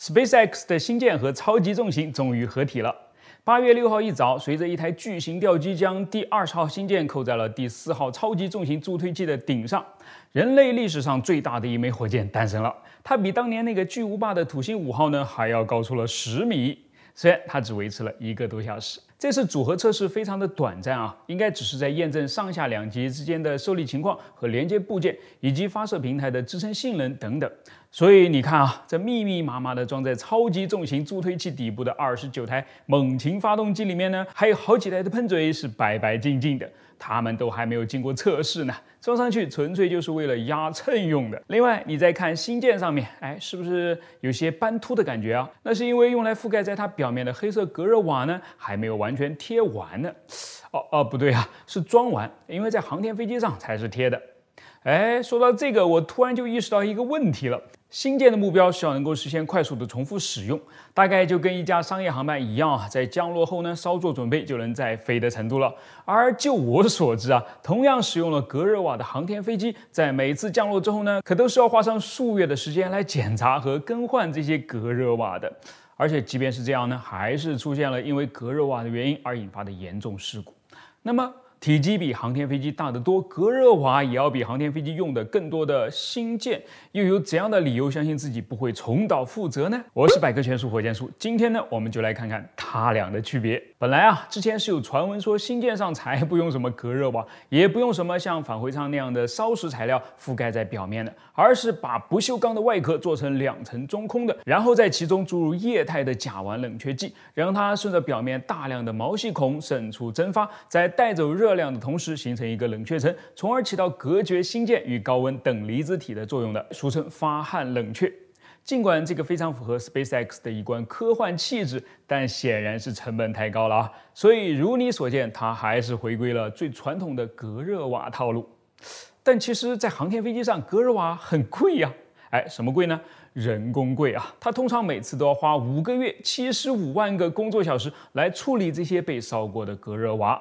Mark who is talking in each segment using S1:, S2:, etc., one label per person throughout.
S1: SpaceX 的星舰和超级重型终于合体了。八月六号一早，随着一台巨型吊机将第二十号星舰扣在了第四号超级重型助推器的顶上，人类历史上最大的一枚火箭诞生了。它比当年那个巨无霸的土星五号呢还要高出了十米。虽然它只维持了一个多小时，这次组合测试非常的短暂啊，应该只是在验证上下两级之间的受力情况和连接部件，以及发射平台的支撑性能等等。所以你看啊，这密密麻麻的装在超级重型助推器底部的二十九台猛禽发动机里面呢，还有好几台的喷嘴是白白净净的，它们都还没有经过测试呢，装上去纯粹就是为了压秤用的。另外，你再看新舰上面，哎，是不是有些斑秃的感觉啊？那是因为用来覆盖在它表面的黑色隔热瓦呢，还没有完全贴完呢。哦哦，不对啊，是装完，因为在航天飞机上才是贴的。哎，说到这个，我突然就意识到一个问题了。新建的目标希望能够实现快速的重复使用，大概就跟一家商业航班一样啊，在降落后呢，稍作准备就能再飞的程度了。而就我所知啊，同样使用了隔热瓦的航天飞机，在每次降落之后呢，可都是要花上数月的时间来检查和更换这些隔热瓦的。而且，即便是这样呢，还是出现了因为隔热瓦的原因而引发的严重事故。那么，体积比航天飞机大得多，隔热瓦也要比航天飞机用的更多的新舰，又有怎样的理由相信自己不会重蹈覆辙呢？我是百科全书火箭叔，今天呢，我们就来看看它俩的区别。本来啊，之前是有传闻说新舰上才不用什么隔热瓦，也不用什么像返回舱那样的烧蚀材料覆盖在表面的，而是把不锈钢的外壳做成两层中空的，然后在其中注入液态的甲烷冷却剂，让它顺着表面大量的毛细孔渗出蒸发，再带走热。热量的同时形成一个冷却层，从而起到隔绝新建与高温等离子体的作用的，俗称发汗冷却。尽管这个非常符合 SpaceX 的一贯科幻气质，但显然是成本太高了啊！所以如你所见，它还是回归了最传统的隔热瓦套路。但其实，在航天飞机上，隔热瓦很贵呀。哎，什么贵呢？人工贵啊！它通常每次都要花五个月、七十五万个工作小时来处理这些被烧过的隔热瓦。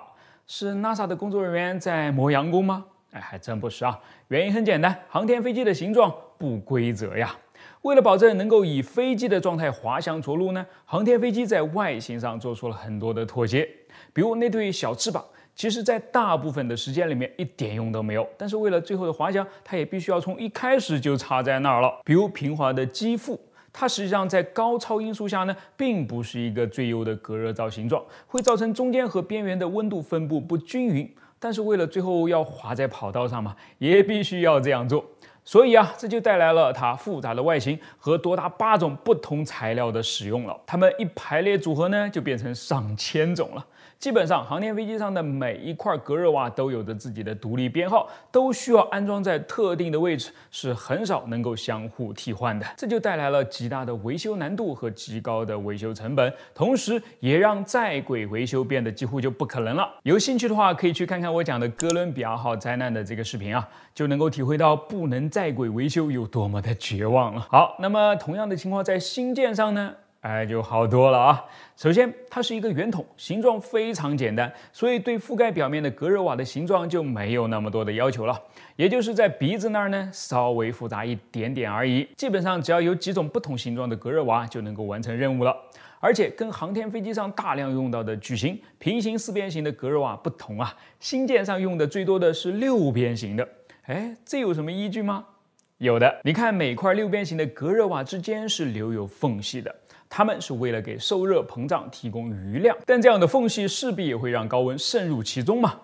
S1: 是 NASA 的工作人员在磨洋工吗？哎，还真不是啊。原因很简单，航天飞机的形状不规则呀。为了保证能够以飞机的状态滑翔着陆呢，航天飞机在外形上做出了很多的妥协。比如那对小翅膀，其实在大部分的时间里面一点用都没有。但是为了最后的滑翔，它也必须要从一开始就插在那儿了。比如平滑的机腹。它实际上在高超音速下呢，并不是一个最优的隔热罩形状，会造成中间和边缘的温度分布不均匀。但是为了最后要滑在跑道上嘛，也必须要这样做。所以啊，这就带来了它复杂的外形和多达八种不同材料的使用了。它们一排列组合呢，就变成上千种了。基本上，航天飞机上的每一块隔热瓦都有着自己的独立编号，都需要安装在特定的位置，是很少能够相互替换的。这就带来了极大的维修难度和极高的维修成本，同时也让在轨维修变得几乎就不可能了。有兴趣的话，可以去看看我讲的哥伦比亚号灾难的这个视频啊，就能够体会到不能在轨维修有多么的绝望了。好，那么同样的情况在新舰上呢？哎，就好多了啊！首先，它是一个圆筒，形状非常简单，所以对覆盖表面的隔热瓦的形状就没有那么多的要求了。也就是在鼻子那儿呢，稍微复杂一点点而已。基本上只要有几种不同形状的隔热瓦就能够完成任务了。而且跟航天飞机上大量用到的矩形、平行四边形的隔热瓦不同啊，星舰上用的最多的是六边形的。哎，这有什么依据吗？有的，你看每块六边形的隔热瓦之间是留有缝隙的。它们是为了给受热膨胀提供余量，但这样的缝隙势必也会让高温渗入其中嘛。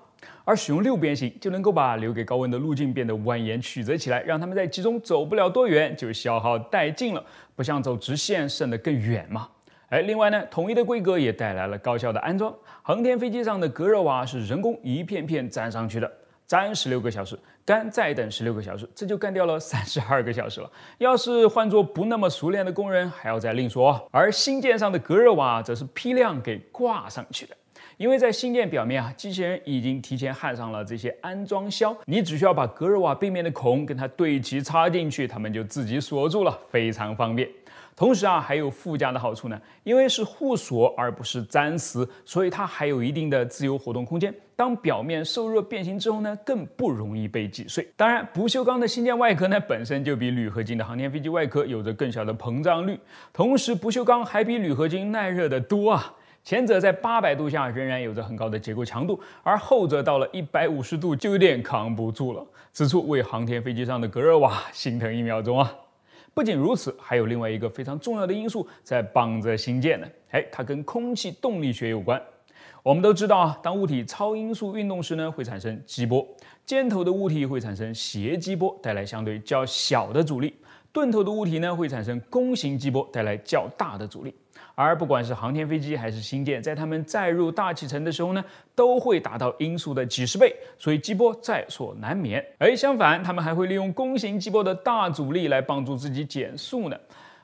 S1: 而使用六边形就能够把留给高温的路径变得蜿蜒曲折起来，让他们在其中走不了多远就消耗殆尽了，不像走直线渗得更远嘛。哎，另外呢，统一的规格也带来了高效的安装。航天飞机上的隔热瓦是人工一片片粘上去的。粘十六个小时，干再等十六个小时，这就干掉了 三十二个小时了。要是换做不那么熟练的工人，还要再另说。而新建上的隔热瓦，则是批量给挂上去的。因为在芯片表面啊，机器人已经提前焊上了这些安装销，你只需要把隔热瓦背面的孔跟它对齐插进去，它们就自己锁住了，非常方便。同时啊，还有附加的好处呢，因为是互锁而不是粘死，所以它还有一定的自由活动空间。当表面受热变形之后呢，更不容易被挤碎。当然，不锈钢的芯片外壳呢，本身就比铝合金的航天飞机外壳有着更小的膨胀率，同时不锈钢还比铝合金耐热的多啊。前者在八百度下仍然有着很高的结构强度，而后者到了一百五十度就有点扛不住了。此处为航天飞机上的隔热瓦，心疼一秒钟啊！不仅如此，还有另外一个非常重要的因素在帮着新建呢。哎，它跟空气动力学有关。我们都知道啊，当物体超音速运动时呢，会产生激波。尖头的物体会产生斜激波，带来相对较小的阻力；钝头的物体呢，会产生弓形激波，带来较大的阻力。而不管是航天飞机还是星舰，在它们载入大气层的时候呢，都会达到音速的几十倍，所以激波在所难免。而相反，他们还会利用弓形激波的大阻力来帮助自己减速呢。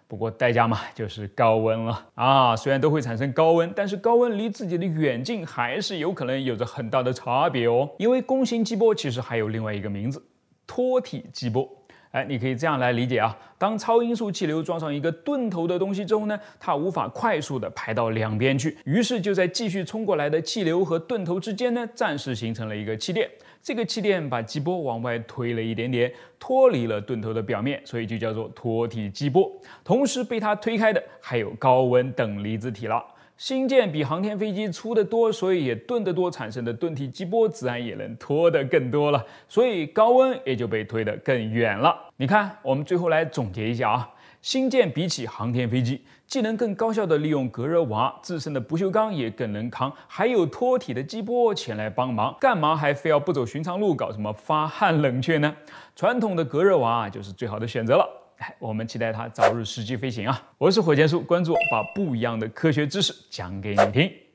S1: 不过代价嘛，就是高温了啊。虽然都会产生高温，但是高温离自己的远近还是有可能有着很大的差别哦。因为弓形激波其实还有另外一个名字，脱体激波。哎，你可以这样来理解啊。当超音速气流撞上一个钝头的东西之后呢，它无法快速的排到两边去，于是就在继续冲过来的气流和钝头之间呢，暂时形成了一个气垫。这个气垫把激波往外推了一点点，脱离了盾头的表面，所以就叫做脱体激波。同时被它推开的还有高温等离子体了。星舰比航天飞机粗得多，所以也钝得多，产生的钝体激波自然也能拖得更多了，所以高温也就被推得更远了。你看，我们最后来总结一下啊，星舰比起航天飞机，既能更高效的利用隔热瓦，自身的不锈钢也更能扛，还有脱体的激波前来帮忙，干嘛还非要不走寻常路搞什么发汗冷却呢？传统的隔热瓦就是最好的选择了。我们期待它早日实际飞行啊！我是火箭叔，关注我，把不一样的科学知识讲给你听。